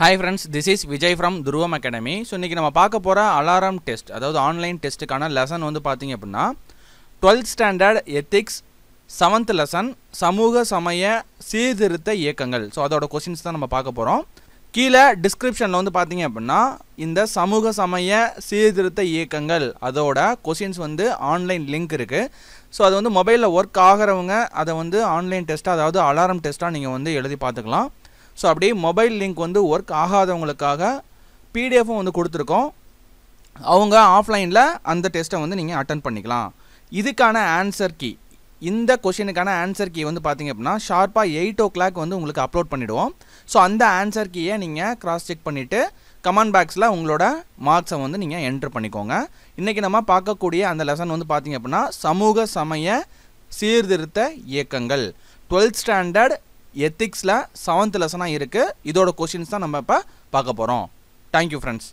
hi friends this is Vijay from Dhruvam academy so இன்றைக்கி நம்ம பார்க்க போகிற அலாரம் டெஸ்ட் அதாவது ஆன்லைன் டெஸ்ட்டுக்கான லெசன் வந்து பார்த்திங்க அப்படின்னா twelfth standard ethics seventh lesson சமூக சமய சீர்திருத்த இயக்கங்கள் ஸோ அதோட கொஸ்டின்ஸ் தான் நம்ம பார்க்க போகிறோம் கீழே டிஸ்கிரிப்ஷனில் வந்து பார்த்தீங்க அப்படின்னா இந்த சமூக சமய சீர்திருத்த இயக்கங்கள் அதோட கொஷின்ஸ் வந்து ஆன்லைன் லிங்க் இருக்குது ஸோ அது வந்து மொபைலில் ஒர்க் ஆகிறவங்க அதை வந்து ஆன்லைன் டெஸ்ட்டாக அதாவது அலாரம் டெஸ்ட்டாக நீங்கள் வந்து எழுதி பார்த்துக்கலாம் ஸோ அப்படியே மொபைல் லிங்க் வந்து ஒர்க் ஆகாதவங்களுக்காக பிடிஎஃபும் வந்து கொடுத்துருக்கோம் அவங்க ஆஃப்லைனில் அந்த டெஸ்ட்டை வந்து நீங்கள் அட்டன் பண்ணிக்கலாம் இதுக்கான ஆன்சர் கீ இந்த கொஷினுக்கான ஆன்சர் கீ வந்து பார்த்திங்க அப்படின்னா ஷார்ப்பாக எயிட் ஓ கிளாக் வந்து உங்களுக்கு அப்லோட் பண்ணிவிடுவோம் ஸோ அந்த ஆன்சர் கீயை நீங்கள் கிராஸ் செக் பண்ணிவிட்டு கமெண்ட் பாக்ஸில் உங்களோட மார்க்ஸை வந்து நீங்கள் என்ட்ரு பண்ணிக்கோங்க இன்றைக்கி நம்ம பார்க்கக்கூடிய அந்த லெசன் வந்து பார்த்திங்க அப்படின்னா சமூக சமய சீர்திருத்த இயக்கங்கள் டுவெல்த் ஸ்டாண்டர்ட் எத்திக்ஸில் செவன்த் லெசனாக இருக்குது இதோட கொஷின்ஸ் தான் நம்ம இப்போ பார்க்க போகிறோம் தேங்க்யூ ஃப்ரெண்ட்ஸ்